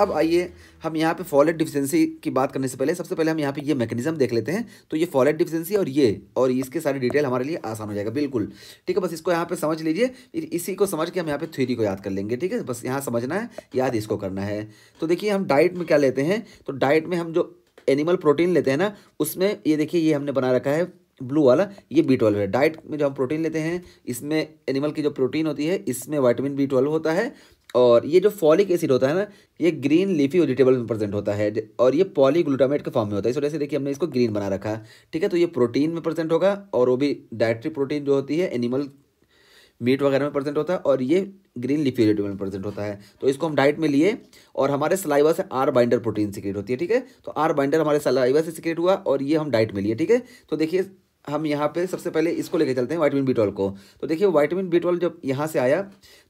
अब आइए हम यहाँ पे फॉलेट डिफिशेंसी की बात करने से पहले सबसे पहले हम यहाँ पे ये मैकेनिज्म देख लेते हैं तो ये फॉलेट डिफिशेंसी और ये और इसके सारे डिटेल हमारे लिए आसान हो जाएगा बिल्कुल ठीक है बस इसको यहाँ पे समझ लीजिए इसी को समझ के हम यहाँ पे थ्योरी को याद कर लेंगे ठीक है बस यहाँ समझना है याद इसको करना है तो देखिए हम डाइट में क्या लेते हैं तो डाइट में हम जो एनिमल प्रोटीन लेते हैं ना उसमें ये देखिए ये हमने बना रखा है ब्लू वाला ये बी ट्वेल्व है डाइट में जो हम प्रोटीन लेते हैं इसमें एनिमल की जो प्रोटीन होती है इसमें वाइटामिन बी ट्वेल्व होता है और ये जो फॉलिक एसिड होता है ना ये ग्रीन लीफी वेजिटेबल में प्रेजेंट होता है और ये पॉलीग्लूटामेट के फॉर्म में होता है इस वजह से देखिए हमने इसको ग्रीन बना रखा है ठीक है तो ये प्रोटीन में प्रेजेंट होगा और वो भी डायट्री प्रोटीन जो होती है एनिमल मीट वगैरह में प्रेजेंट होता है और ये ग्रीन लिफी वेजिटेबल में प्रेजेंट होता है तो इसको हम डाइट में लिए और हमारे सलाइवा से आर बाइंडर प्रोटीन सिक्रेट होती है ठीक है तो आर बाइंडर हमारे सलाइवा से सिक्रेट हुआ और ये हम डाइट में लिए ठीक है तो देखिए हम यहाँ पे सबसे पहले इसको लेके चलते हैं वाइटमिन बी को तो देखिए वाइटामिन बी जब यहाँ से आया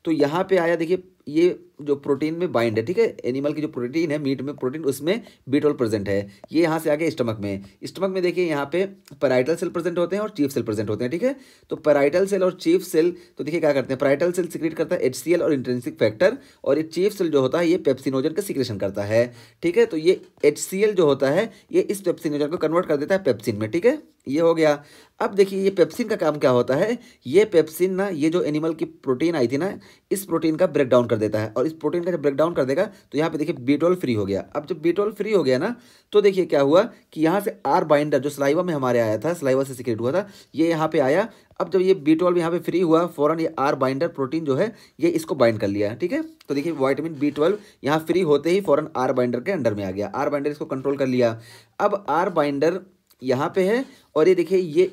तो यहाँ पे आया देखिए ये जो प्रोटीन में बाइंड है ठीक है एनिमल की जो प्रोटीन है मीट में प्रोटीन उसमें बीटोल प्रेजेंट है ये यहाँ से आगे स्टमक में स्टमक में देखिए यहाँ पे पैराइटल सेल प्रेजेंट होते हैं और चीफ सेल प्रेजेंट होते हैं ठीक है तो पैराइटल सेल और चीफ सेल तो देखिए क्या करते हैं पैराइटल सेल सिक्रेट करता है एच और इंटेंसिक फैक्टर और ये चीफ सेल जो होता है ये पेप्सिनोजन का सिक्रेशन करता है ठीक है तो ये एच जो होता है ये इस पेप्सिनोजन को कन्वर्ट कर देता है पेप्सिन में ठीक है ये हो गया अब देखिए ये पेप्सिन का काम क्या होता है ये पेप्सिन ना ये जो एनिमल की प्रोटीन आई थी ना इस प्रोटीन का ब्रेकडाउन कर देता है और इस प्रोटीन का जब ब्रेकडाउन कर देगा तो यहाँ पे देखिए बीटोल फ्री हो गया अब जब बीटोल फ्री हो गया ना तो देखिए क्या हुआ कि यहाँ से आर बाइंडर जो सलाइवा में हमारे आया था सलाइवा से सिक्रेट हुआ था ये यहाँ पर आया अब जब ये बीटोल यहाँ पे फ्री हुआ फौरन ये आर बाइंडर प्रोटीन जो है ये इसको बाइंड कर लिया ठीक है तो देखिए वाइटामिन बी ट्वेल्व यहाँ फ्री होते ही फौरन आर बाइंडर के अंडर में आ गया आर बाइंडर इसको कंट्रोल कर लिया अब आर बाइंडर यहाँ पे है और ये देखिए ये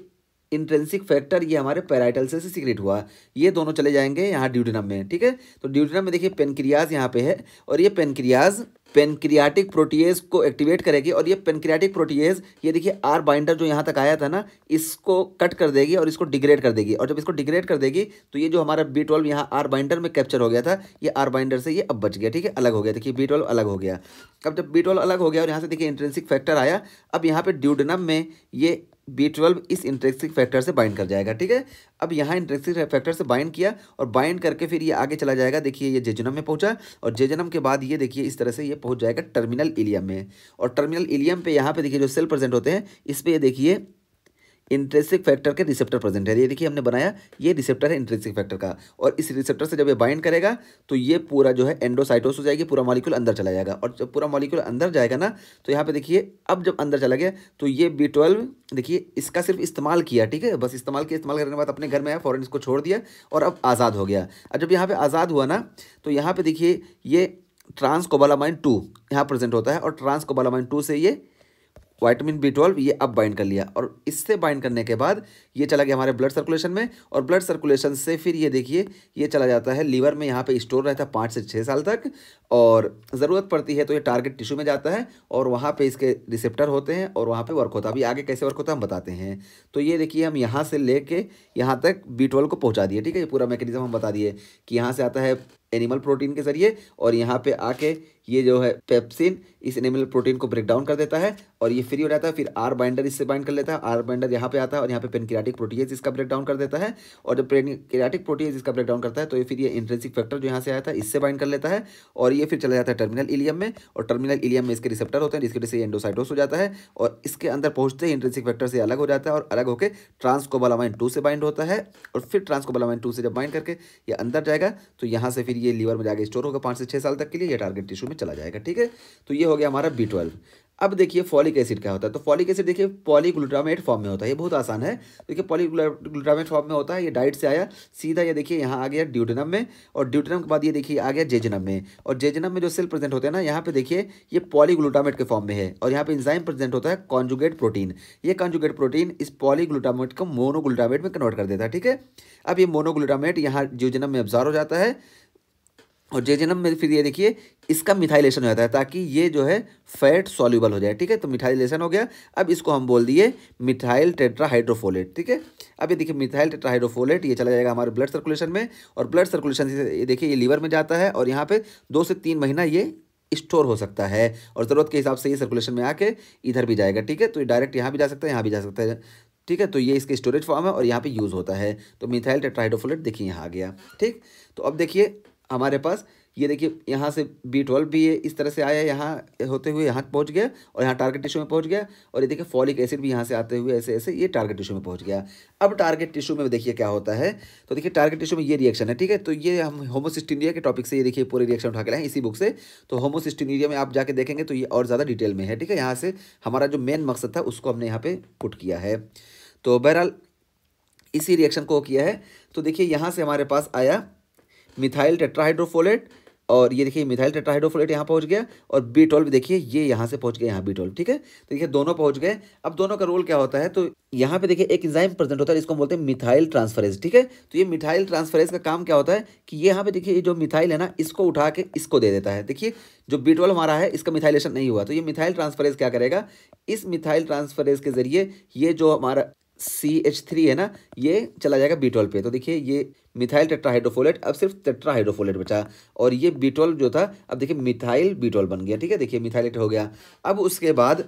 इंट्रेंसिक फैक्टर ये हमारे पैराइटल से सीक्रेट हुआ ये दोनों चले जाएंगे यहाँ ड्यूटिनम में ठीक है तो ड्यूटिनम में देखिए पेनक्रियाज यहाँ पे है और ये पेनक्रियाज पेनक्रियाटिक प्रोटीज को एक्टिवेट करेगी और ये पेनक्रियाटिक प्रोटीज ये देखिए आर बाइंडर जो यहाँ तक आया था ना इसको कट कर देगी और इसको डिग्रेड कर देगी और जब इसको डिग्रेड कर देगी तो ये जो हमारा बी ट्वेल्व यहाँ आर बाइंडर में कैप्चर हो गया था ये आर बाइंडर से ये अब बच गया ठीक है अलग हो गया देखिए बी ट्वेल्व अलग हो गया अब जब बी ट्वेल्व अलग हो गया और यहाँ से देखिए इंट्रेंसिक फैक्टर आया अब यहाँ पर ड्यूडनम में ये बी ट्वेल्व इस इंटरेक्सिक फैक्टर से बाइंड कर जाएगा ठीक है अब यहाँ इंटरेक्सिक फैक्टर से बाइंड किया और बाइंड करके फिर ये आगे चला जाएगा देखिए ये जेजनम में पहुँचा और जेजनम के बाद ये देखिए इस तरह से ये पहुँच जाएगा टर्मिनल इलियम में और टर्मिनल इलियम पे यहाँ पे देखिए जो सेल प्रेजेंट होते हैं इस पर देखिए इंट्रेसिक फैक्टर के रिसेप्टर प्रेजेंट है ये देखिए हमने बनाया ये रिसेप्टर है इंट्रेसिक फैक्टर का और इस रिसेप्टर से जब ये बाइंड करेगा तो ये पूरा जो है एंडोसाइटोस हो जाएगी पूरा मॉलिक्यूल अंदर चला जाएगा और जब पूरा मॉलिक्यूल अंदर जाएगा ना तो यहाँ पे देखिए अब जब अंदर चला गया तो ये बी देखिए इसका सिर्फ इस्तेमाल किया ठीक है बस इस्तेमाल किया इस्तेमाल करने के बाद अपने घर में आया फ़ौरन इसको छोड़ दिया और अब आज़ाद हो गया और जब यहाँ पर आज़ाद हुआ ना तो यहाँ पर देखिए ये ट्रांस कोबालामाइन टू यहाँ प्रेजेंट होता है और ट्रांस कोबालामाइन टू से ये वाइटामिन बी ट्वेल्व ये अब बाइंड कर लिया और इससे बाइंड करने के बाद ये चला गया हमारे ब्लड सर्कुलेशन में और ब्लड सर्कुलेशन से फिर ये देखिए ये चला जाता है लीवर में यहाँ पे स्टोर रहता है पाँच से छः साल तक और ज़रूरत पड़ती है तो ये टारगेट टिश्यू में जाता है और वहाँ पर इसके रिसेप्टर होते हैं और वहाँ पर वर्क होता है अभी आगे कैसे वर्क होता है हम बताते हैं तो ये देखिए हम यहाँ से ले कर यहाँ तक बी को पहुँचा दिए ठीक है ये पूरा मैकेनिज्म हम बता दिए कि यहाँ से आता है एनिमल प्रोटीन के ज़रिए और यहाँ पे आके ये जो है पेप्सिन इस एनिमल प्रोटीन को ब्रेक डाउन कर देता है और ये फ्री हो जाता है फिर आर बाइंडर इससे बाइंड कर लेता है आर बाइंडर यहाँ पे आता है और यहाँ पे पेनक्रियाटिक प्रोटीज इसका ब्रेक डाउन कर देता है और जब पेनक्रियाटिक प्रोटीज इसका ब्रेक डाउन करता है तो ये फिर ये इंट्रेंसिक फैक्टर जो यहाँ से आया था इससे बाइंड कर लेता है और ये फिर चला जाता है टर्मिनल इलियम में और टर्मिनल इलियम में इसके रिसेप्टर होते हैं जिसकी वजह से एंडोसाइडोस हो जाता है और इसके अंदर पहुंचते ही इंट्रेंसिक फैक्टर से अलग हो जाता है और अलग होकर ट्रांसकोबलामाइन टू से बाइंड होता है और फिर ट्रांसकोबलामाइन टू से जब बाइंड करके ये अंदर जाएगा तो यहाँ से फिर ये लीवर में जाकर स्टोर होगा पाँच से छः साल तक के लिए यह टारगेट टिश्यू में चला जाएगा ठीक है तो ये हो गया हमारा बी अब देखिए फॉलिक एसिड क्या होता है तो फॉलिक एसिड देखिए पॉलीग्लूटामेट फॉर्म में होता है ये बहुत आसान है देखिए पॉलीग्लूटामेट फॉर्म में होता है ये डाइट से आया सीधा ये देखिए यहाँ आ गया ड्यूटेनम में और ड्यूटेनम के बाद ये देखिए आ गया जेजनम में और जेजनम में जो सेल प्रेजेंट होते हैं ना यहाँ पे देखिए ये पॉलीग्लूटामेट के फॉर्म में है और यहाँ पर इंजाइम प्रेजेंट होता है कॉन्जुगेट प्रोटीन ये कॉन्जुगेट प्रोटीन इस पॉलीग्लूटामेट को मोनोग्लूटामेट में कन्वर्ट कर देता है ठीक है अब ये मोनोग्लूटामेट यहाँ ज्यूजनम में ऑब्जर्व हो जाता है और जे जेजेनम में फिर ये देखिए इसका मिथाइलेशन हो जाता है ताकि ये जो है फैट सॉल्यूबल हो जाए ठीक है तो मिथाइलेशन हो गया अब इसको हम बोल दिए मिथाइल टेट्राहाइड्रोफोलेट ठीक है अब ये देखिए मिथाइल टेट्राहाइड्रोफोलेट ये चला जाएगा हमारे ब्लड सर्कुलेशन में और ब्लड सर्कुलेशन से ये देखिए ये लीवर में जाता है और यहाँ पर दो से तीन महीना ये स्टोर हो सकता है और ज़रूरत के हिसाब से ये सर्कुलेशन में आके इधर भी जाएगा ठीक है तो ये डायरेक्ट यहाँ भी जा सकता है यहाँ भी जा सकता है ठीक है तो ये इसके स्टोरेज फॉर्म है और यहाँ पे यूज़ होता है तो मिथाइल टेट्राहाइड्रोफोलेट देखिए यहाँ आ गया ठीक तो अब देखिए हमारे पास ये देखिए यहाँ से बी ट्वेल्व भी है इस तरह से आया यहाँ होते हुए यहाँ पहुँच गया और यहाँ टारगेट टिश्यू में पहुँच गया और ये देखिए फॉलिक एसिड भी यहाँ से आते हुए ऐसे ऐसे ये टारगेट टिश्यू में पहुँच गया अब टारगेट टिश्यू में देखिए क्या होता है तो देखिए टारगेट टिश्यू में ये रिएक्शन है ठीक है तो ये हम होमोसिस्टिनिया के टॉपिक से ये देखिए पूरे रिएक्शन उठा के लाए इसी बुक से तो होमोसिस्टिनिया में आप जाके देखेंगे तो ये और ज़्यादा डिटेल में है ठीक है यहाँ से हमारा जो मेन मकसद था उसको हमने यहाँ पर पुट किया है तो बहरहाल इसी रिएक्शन को किया है तो देखिए यहाँ से हमारे पास आया मिथाइल टेट्राहाइड्रोफोलेट और ये देखिए मिथाइल टेट्राहाइड्रोफोलेट यहाँ पहुँच गया और बी ट्वेल्व देखिए ये यहाँ से पहुँच गया यहाँ बी ट्वेल्व ठीक है तो देखिए दोनों पहुँच गए अब दोनों का रोल क्या होता है तो यहाँ पे देखिए एक इंजाइम प्रेजेंट होता है इसको बोलते हैं मिथाइल ट्रांसफरेज ठीक है तो ये मिथाइल ट्रांसफरेज का काम क्या होता है कि ये यहाँ पे देखिए जो मिथाइल है ना इसको उठा के इसको दे देता है देखिए जो बी ट्वेल्व हमारा है इसका मिथाइलेशन नहीं हुआ तो ये मिथाइल ट्रांसफरेज क्या करेगा इस मिथाइल ट्रांसफरेज के जरिए ये जो हमारा सी एच थ्री है ना ये चला जाएगा बीटोल पे तो देखिए ये मिथाइल टेट्राहाइड्रोफोलेट अब सिर्फ टेट्राहाइड्रोफोलेट बचा और ये बीटोल जो था अब देखिए मिथाइल बीटोल बन गया ठीक है देखिए मिथाइलेट हो गया अब उसके बाद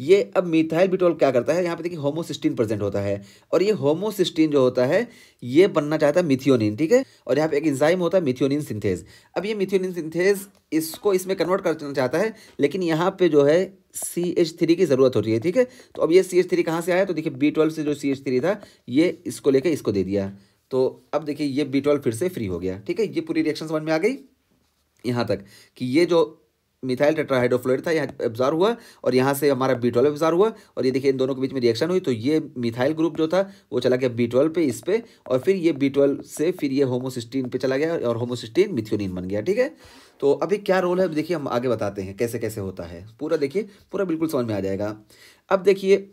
ये अब मिथाइल बिटोल क्या करता है यहाँ पे देखिए होमोसिस्टीन प्रेजेंट होता है और ये होमोसिस्टीन जो होता है ये बनना चाहता है मिथियोनिन ठीक है और यहाँ पे एक इंजाइम होता है मिथियोनिन सिंथेज अब ये मिथियोनिन सिंथेज इसको इसमें कन्वर्ट करना चाहता है लेकिन यहाँ पे जो है सी एच थ्री की ज़रूरत होती है ठीक है तो अब ये सी एच थ्री कहाँ से आया तो देखिए बी ट्वेल्व से जो सी एच थ्री था ये इसको लेके इसको दे दिया तो अब देखिए ये बी ट्वेल्व फिर से फ्री हो गया ठीक है ये पूरी रिएक्शन समझ में आ गई यहाँ तक कि ये जो मिथाइल टेट्राहाइड्रोफ्लोरिड था यहाँ एब्जार हुआ और यहाँ से हमारा बी ट्वेल्व एब्जार हुआ और ये देखिए इन दोनों के बीच में रिएक्शन हुई तो ये मिथाइल ग्रुप जो था वो चला गया बी ट्वेल्व पे इस पर और फिर ये बी ट्वेल्व से फिर ये होमोसिस्टीन पे चला गया और होमोसिस्टीन मिथ्योनिन बन गया ठीक है तो अभी क्या रोल है देखिए हम आगे बताते हैं कैसे कैसे होता है पूरा देखिए पूरा बिल्कुल समझ में आ जाएगा अब देखिए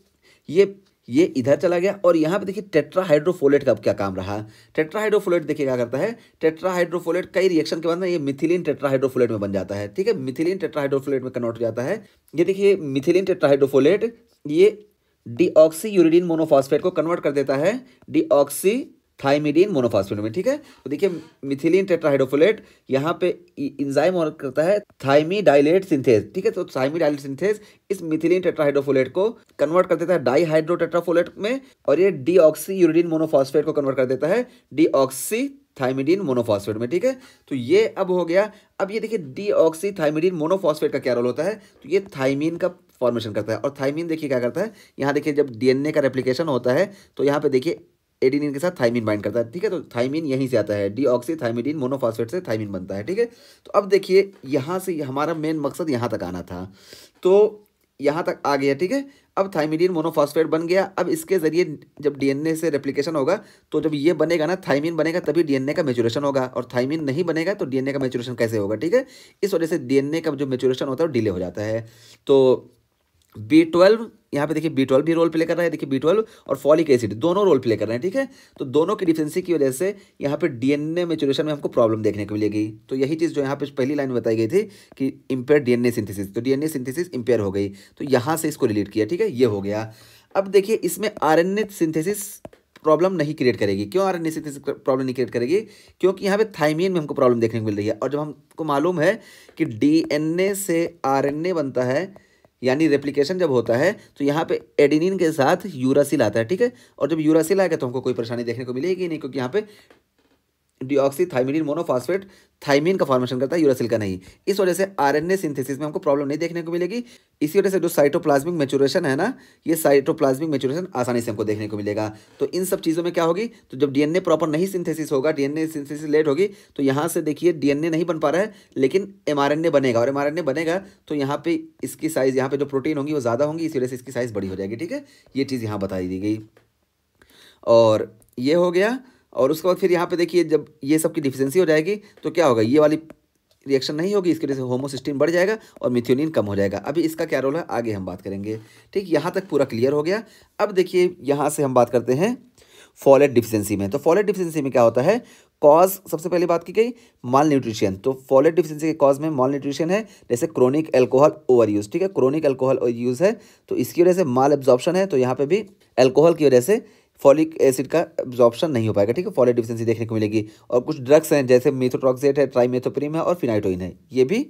ये ये इधर चला गया और यहाँ पे देखिए टेट्राहाइड्रोफोलेट का क्या काम रहा टेट्राहाइड्रोफोलेट देखिए क्या करता है टेट्राहाइड्रोफोलेट कई रिएक्शन के बाद ना ये मिथिलिन टेट्राहाइड्रोफोलेट में बन जाता है ठीक है मिथिलिन टेट्राहाइड्रोफोलेट में कन्वर्ट हो जाता है ये देखिए मिथिलिन टेट्राहाइड्रोफोलेट ये ऑक्सी यूरिडीन मोनोफॉस्फेट को कन्वर्ट कर देता है डीऑक्सी थाइमिडीन मोनोफास्फेट में ठीक है तो देखिए मिथिलीन टेट्राहाइड्रोफोलेट यहाँ पे इंजाइम और करता है थाइमीडाइलेट सिंथेस ठीक है तो थाइमीडाइलेट सिंथेस इस मिथिलीन टेट्राहाइड्रोफोलेट को कन्वर्ट कर देता है डाईहाइड्रो टेट्राफोलेट में और ये ऑक्सी यूरिडीन मोनोफॉस्फेट को कन्वर्ट कर देता है ऑक्सी थाइमिडीन मोनोफॉस्फेट में ठीक है तो ये अब हो गया अब ये देखिए डीऑक्सी थाइमिडीन मोनोफॉस्फेट का क्या रोल होता है तो ये थाइमीन का फॉर्मेशन करता है और थाइमीन देखिए क्या करता है यहाँ देखिए जब डीएनए का रेप्लिकेशन होता है तो यहाँ पे देखिए एडिनिन के साथ थाइमिन बाइंड करता है ठीक है तो थाइमिन यहीं से आता है ऑक्सी थाइमिडीन मोनोफॉस्फेट से थाइमिन बनता है ठीक है तो अब देखिए यहाँ से हमारा मेन मकसद यहाँ तक आना था तो यहाँ तक आ गया ठीक है अब थाइमिडिन मोनोफॉस्फेट बन गया अब इसके ज़रिए जब डीएनए से रेप्लिकेशन होगा तो जब ये बनेगा ना थाइमिन बनेगा तभी डीएनए का मेचुरेशन होगा और थाइमिन नहीं बनेगा तो डीएनए का मेचुरेशन कैसे होगा ठीक है इस वजह से डीएनए का जो मेचुरेशन होता है वो डिले हो जाता है तो बी ट्वेल्व यहाँ पे देखिए बी ट्वेल्व भी रोल प्ले कर रहा है देखिए बी ट्वेल्व और फॉलिक एसिड दोनों रोल प्ले कर रहे हैं ठीक है तो दोनों की डिफेंसी की वजह से यहाँ पे डीएनए मेचुरेशन में हमको प्रॉब्लम देखने को मिलेगी तो यही चीज़ जो यहाँ पे पहली लाइन बताई गई थी कि इम्पेयर डीएनए सिंथेसिस तो डीएनए सिंथेसिस इम्पेयर हो गई तो यहाँ से इसको रिलेट किया ठीक है ये हो गया अब देखिए इसमें आर सिंथेसिस प्रॉब्लम नहीं क्रिएट करेगी क्यों आर एन प्रॉब्लम नहीं क्रिएट करेगी क्योंकि यहाँ पे थाइमिन में हमको प्रॉब्लम देखने को मिल रही है और जब हमको मालूम है कि डी से आर बनता है यानी रेप्लिकेशन जब होता है तो यहाँ पे एडिनिन के साथ यूरासिल आता है ठीक है और जब यूरासिल आएगा तो हमको कोई परेशानी देखने को मिलेगी नहीं क्योंकि यहाँ पे डिऑक्सी थाइमिडिन मोनोफॉस्फेट थाइमिन का फॉर्मेशन करता है यूरासिल का नहीं इस वजह से आरएनए सिंथेसिस में हमको प्रॉब्लम नहीं देखने को मिलेगी इसी वजह से जो साइटोप्लाज्मिक मेचुरेशन है ना ये साइटोप्लाज्मिक मेचुरेशन आसानी से हमको देखने को मिलेगा तो इन सब चीज़ों में क्या होगी तो जब डीएनए प्रॉपर नहीं सिंथेसिस होगा डीएनए सिंथेसिस लेट होगी तो यहाँ से देखिए डीएनए नहीं बन पा रहा है लेकिन एम बनेगा और एम बनेगा तो यहाँ पे इसकी साइज़ यहाँ पे जो प्रोटीन होंगी वो ज़्यादा होंगी इसी वजह से इसकी साइज़ बड़ी हो जाएगी ठीक है ये चीज़ यहाँ बताई दी गई और ये हो गया और उसके बाद फिर यहाँ पे देखिए जब ये सब की डिफिशेंसी हो जाएगी तो क्या होगा ये वाली रिएक्शन नहीं होगी इसकी वजह से होमोसिस्टीन बढ़ जाएगा और मिथ्योनिन कम हो जाएगा अभी इसका क्या रोल है आगे हम बात करेंगे ठीक यहाँ तक पूरा क्लियर हो गया अब देखिए यहाँ से हम बात करते हैं फॉलेट डिफिशेंसी में तो फॉलेट डिफिशेंसी में क्या होता है कॉज सबसे पहले बात की गई माल न्यूट्रिशन तो फॉलेट डिफिशेंसी के कॉज में माल न्यूट्रिशन है जैसे क्रोनिक एल्कोहल ओवर यूज़ ठीक है क्रोनिक अल्कोहल ओवर यूज़ है तो इसकी वजह से माल एब्जॉर्प्शन है तो यहाँ पे भी एल्कोहल की वजह से फॉलिक एसिड का एब्जॉर्प्शन नहीं हो पाएगा ठीक है फॉलिक डिफिशेंसी देखने को मिलेगी और कुछ ड्रग्स हैं जैसे मेथोट्रॉक्सेट है ट्राईमेथोप्रीम है और फिनाइटोइन है ये भी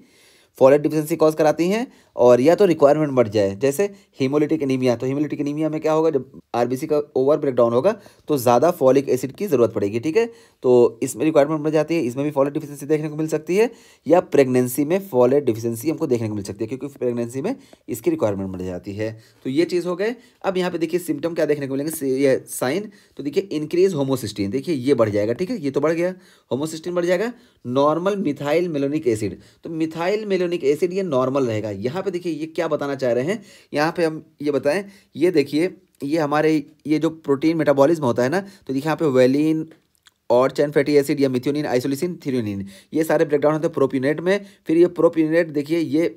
फॉलेट डिफिशेंसी कॉज कराती हैं और या तो रिक्वायरमेंट बढ़ जाए जैसे हीमोलिटिक एनीमिया तो हीमोलिटिक एनीमिया में क्या होगा जब आरबीसी का ओवर ब्रेकडाउन होगा तो ज़्यादा फॉलिक एसिड की ज़रूरत पड़ेगी ठीक है तो इसमें रिक्वायरमेंट बढ़ जाती है इसमें भी फॉलेट डिफिशेंसी देखने को मिल सकती है या प्रेगनेंसी में फॉलेट डिफिशेंसी हमको देखने को मिल सकती है क्योंकि प्रेगनेंसी में इसकी रिक्वायरमेंट बढ़ जाती है तो ये चीज़ हो गए अब यहाँ पे देखिए सिम्टम क्या देखने को मिलेंगे ये साइन तो देखिए इंक्रीज होमोसिस्टीन देखिए ये बढ़ जाएगा ठीक है ये तो बढ़ गया होमोसिस्टीन बढ़ जाएगा नॉर्मल मिथाइल मेलोनिक एसिड तो मिथाइल एसिलोनिक एसिड ये नॉर्मल रहेगा यहाँ पे देखिए ये क्या बताना चाह रहे हैं यहाँ पे हम ये बताएं ये देखिए ये हमारे ये जो प्रोटीन मेटाबॉलिज्म होता है ना तो देखिए यहाँ पे वेलिन और चैन फैटी एसिड या मिथ्योनिन आइसोलिसिन थ्रियोनिन ये सारे ब्रेकडाउन होते हैं प्रोप्यूनेट में फिर ये प्रोप्यूनेट देखिए ये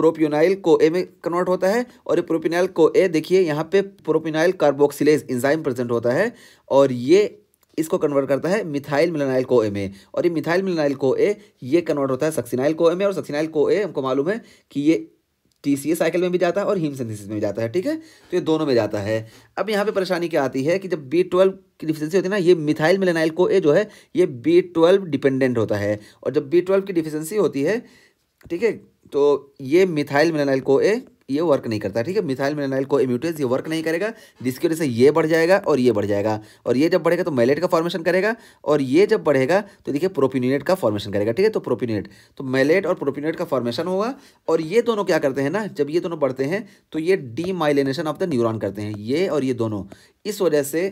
प्रोप्यूनाइल को ए में कन्वर्ट होता है और ये प्रोप्यूनाइल को ए देखिए यहाँ पे प्रोप्यूनाइल कार्बोक्सिलेज इंजाइम प्रेजेंट होता है और ये इसको कन्वर्ट करता है मिथाइल मिलनाइल को ए में और ये मिथाइल मिलनाइल को ए ये कन्वर्ट होता है सक्सिनाइल को ए में और सक्सिनाइल को ए हमको मालूम है कि ये टी सी साइकिल में भी जाता है और हीम सिंथेसिस में भी जाता है ठीक है तो ये दोनों में जाता है अब यहाँ पे परेशानी क्या आती है कि जब बी ट्वेल्व की डिफिशेंसी होती है ना ये मिथाइल मिलेनाइल को ए जो है ये बी ट्वेल्व डिपेंडेंट होता है और जब बी ट्वेल्व की डिफिशेंसी होती है ठीक है तो ये मिथाइल मिलेनाइल को ए ये वर्क नहीं करता ठीक है मिथाइल मेलेनाइल को इम्यूटेज ये वर्क नहीं करेगा जिसकी वजह से ये बढ़ जाएगा और ये बढ़ जाएगा और ये जब बढ़ेगा तो मैलेट का फॉर्मेशन करेगा और ये जब बढ़ेगा तो देखिए प्रोपिनेट का फॉर्मेशन करेगा ठीक है तो प्रोपिनेट तो मैलेट और प्रोपिनेट का फॉर्मेशन होगा और ये दोनों क्या करते हैं ना जब ये दोनों बढ़ते हैं तो ये डी ऑफ द न्यूरॉन करते हैं ये और ये दोनों इस वजह से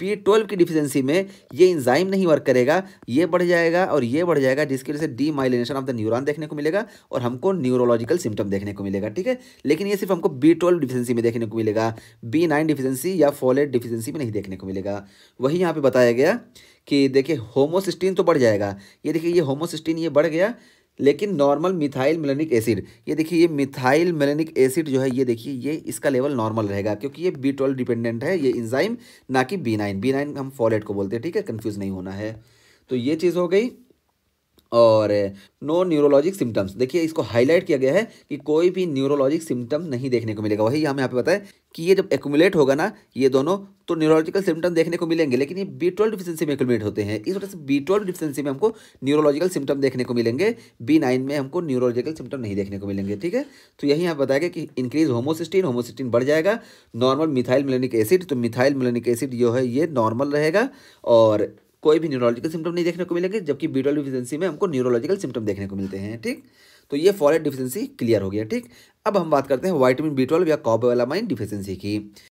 बी ट्वेल्व की डिफिशेंसी में ये इंजाइम नहीं वर्क करेगा ये बढ़ जाएगा और ये बढ़ जाएगा जिसकी वजह से demyelination of the neuron देखने को मिलेगा और हमको न्यूरोलॉजिकल सिम्टम देखने को मिलेगा ठीक है लेकिन ये सिर्फ हमको बी ट्वेल्व डिफिशेंसी में देखने को मिलेगा बी नाइन डिफिशेंसी या फोलेट डिफिशेंसी में नहीं देखने को मिलेगा वही यहाँ पर बताया गया कि देखिए होमोसिस्टीन तो बढ़ जाएगा ये देखिए ये होमोसिस्टीन ये बढ़ गया लेकिन नॉर्मल मिथाइल मेलेनिक एसिड ये देखिए ये मिथाइल मेलेनिक एसिड जो है ये देखिए ये इसका लेवल नॉर्मल रहेगा क्योंकि ये बी ट्वेल्व डिपेंडेंट है ये इंजाइम ना कि बी नाइन बी नाइन हम फॉलेट को बोलते हैं ठीक है कंफ्यूज नहीं होना है तो ये चीज़ हो गई और नो न्यूरोलॉजिक सिम्टम्स देखिए इसको हाईलाइट किया गया है कि कोई भी न्यूरोलॉजिक सिम्टम नहीं देखने को मिलेगा वही हम यहाँ पे बताए कि ये जब एकुमुलेट होगा ना ये दोनों तो न्यूरोलॉजिकल सिम्टम देखने को मिलेंगे लेकिन ये बी ट्वेल्व डिफिशेंसी में एकुमुलेट होते हैं इस वजह से बी ट्वेल्व डिफिशेंसी में हमको न्यूरोलॉजिकल सिम्टम देखने को मिलेंगे बी नाइन में हमको न्यूरोलॉजिकल सिम्टम नहीं देखने को मिलेंगे ठीक है तो यही यहाँ बताया गया कि इंक्रीज होमोसिस्टीन होमोसिस्टीन बढ़ जाएगा नॉर्मल मिथाइल मिलेनिक एसिड तो मिथाइल मिलोनिक एसिड जो है ये नॉर्मल रहेगा और कोई भी न्यूरोलॉजिकल सिम्टम नहीं देखने को मिलेंगे जबकि बी डिफिशेंसी में हमको न्यूरोलॉजिकल सिम्टम देखने को मिलते हैं ठीक तो ये फॉरेट डिफिशेंसी क्लियर हो गया ठीक अब हम बात करते हैं वाइटमिन बी या कॉबेलामाइन डिफिशेंसी की